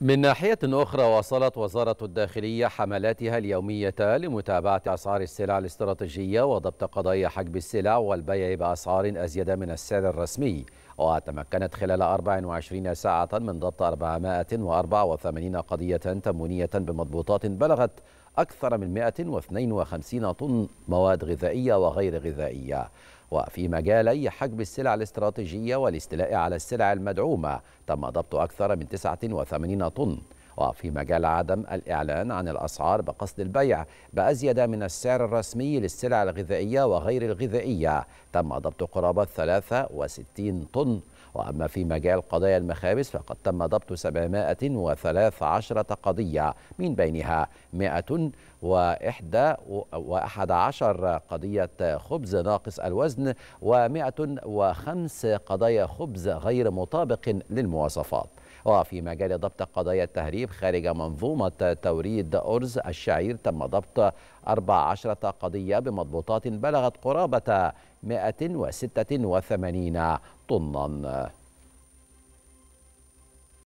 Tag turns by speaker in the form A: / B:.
A: من ناحية أخرى واصلت وزارة الداخلية حملاتها اليومية لمتابعة أسعار السلع الاستراتيجية وضبط قضايا حجب السلع والبيع بأسعار أزيد من السعر الرسمي وتمكنت خلال 24 ساعة من ضبط 484 قضية تمونية بمضبوطات بلغت أكثر من 152 طن مواد غذائية وغير غذائية وفي مجالي حجب السلع الاستراتيجية والاستيلاء على السلع المدعومة تم ضبط أكثر من 89 طن وفي مجال عدم الإعلان عن الأسعار بقصد البيع بأزيد من السعر الرسمي للسلع الغذائية وغير الغذائية تم ضبط قرابة 63 طن وأما في مجال قضايا المخابز فقد تم ضبط 713 قضية من بينها 111 قضية خبز ناقص الوزن و105 قضايا خبز غير مطابق للمواصفات وفي مجال ضبط قضايا التهريب التعذيب خارج منظومة توريد أرز الشعير تم ضبط 14 قضية بمضبوطات بلغت قرابة 186 طناً